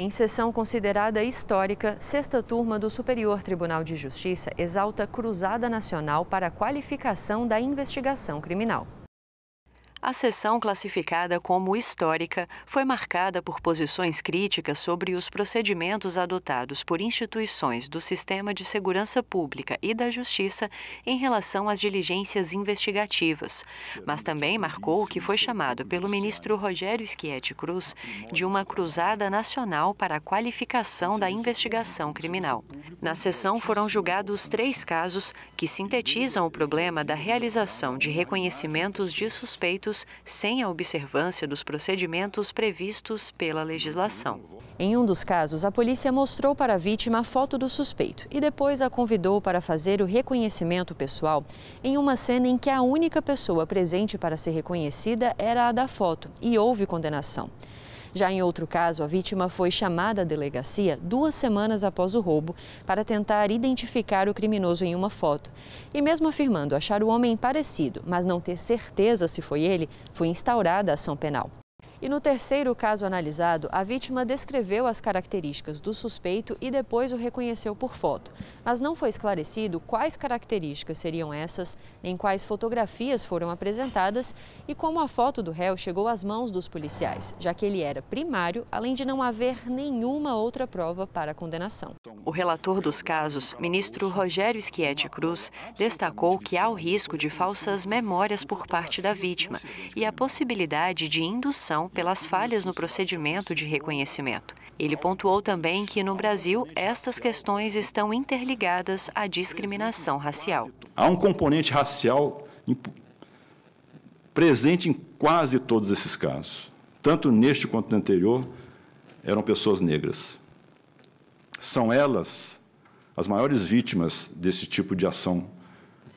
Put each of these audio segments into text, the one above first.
Em sessão considerada histórica, sexta turma do Superior Tribunal de Justiça exalta cruzada nacional para a qualificação da investigação criminal. A sessão, classificada como histórica, foi marcada por posições críticas sobre os procedimentos adotados por instituições do sistema de segurança pública e da justiça em relação às diligências investigativas, mas também marcou o que foi chamado pelo ministro Rogério Schietti Cruz de uma cruzada nacional para a qualificação da investigação criminal. Na sessão foram julgados três casos que sintetizam o problema da realização de reconhecimentos de suspeitos feitos sem a observância dos procedimentos previstos pela legislação. Em um dos casos, a polícia mostrou para a vítima a foto do suspeito e depois a convidou para fazer o reconhecimento pessoal em uma cena em que a única pessoa presente para ser reconhecida era a da foto e houve condenação. Já em outro caso, a vítima foi chamada à delegacia duas semanas após o roubo para tentar identificar o criminoso em uma foto. E mesmo afirmando achar o homem parecido, mas não ter certeza se foi ele, foi instaurada a ação penal. E no terceiro caso analisado, a vítima descreveu as características do suspeito e depois o reconheceu por foto. Mas não foi esclarecido quais características seriam essas, nem quais fotografias foram apresentadas e como a foto do réu chegou às mãos dos policiais, já que ele era primário, além de não haver nenhuma outra prova para a condenação. O relator dos casos, ministro Rogério Schietti Cruz, destacou que há o risco de falsas memórias por parte da vítima e a possibilidade de indução pelas falhas no procedimento de reconhecimento. Ele pontuou também que no Brasil estas questões estão interligadas à discriminação racial. Há um componente racial presente em quase todos esses casos. Tanto neste quanto no anterior, eram pessoas negras. São elas as maiores vítimas desse tipo de ação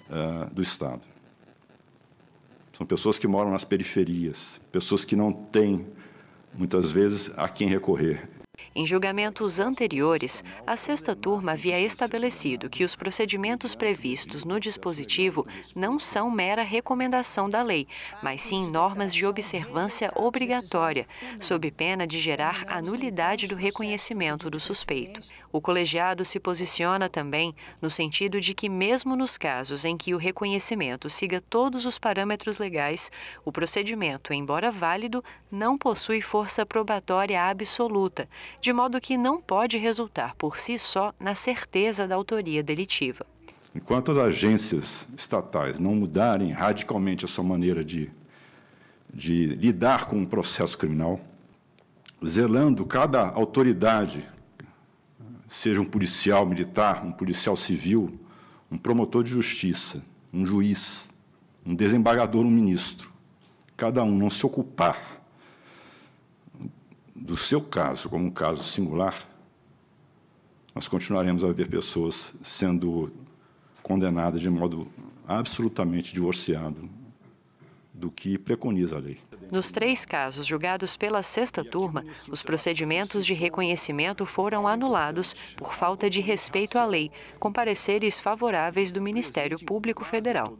uh, do Estado. São pessoas que moram nas periferias, pessoas que não têm, muitas vezes, a quem recorrer. Em julgamentos anteriores, a sexta turma havia estabelecido que os procedimentos previstos no dispositivo não são mera recomendação da lei, mas sim normas de observância obrigatória, sob pena de gerar a nulidade do reconhecimento do suspeito. O colegiado se posiciona também no sentido de que, mesmo nos casos em que o reconhecimento siga todos os parâmetros legais, o procedimento, embora válido, não possui força probatória absoluta, de modo que não pode resultar por si só na certeza da autoria delitiva. Enquanto as agências estatais não mudarem radicalmente a sua maneira de, de lidar com o processo criminal, zelando cada autoridade, seja um policial militar, um policial civil, um promotor de justiça, um juiz, um desembargador, um ministro, cada um não se ocupar do seu caso como um caso singular, nós continuaremos a ver pessoas sendo condenadas de modo absolutamente divorciado do que preconiza a lei. Nos três casos julgados pela sexta turma, os procedimentos de reconhecimento foram anulados por falta de respeito à lei, com pareceres favoráveis do Ministério Público Federal.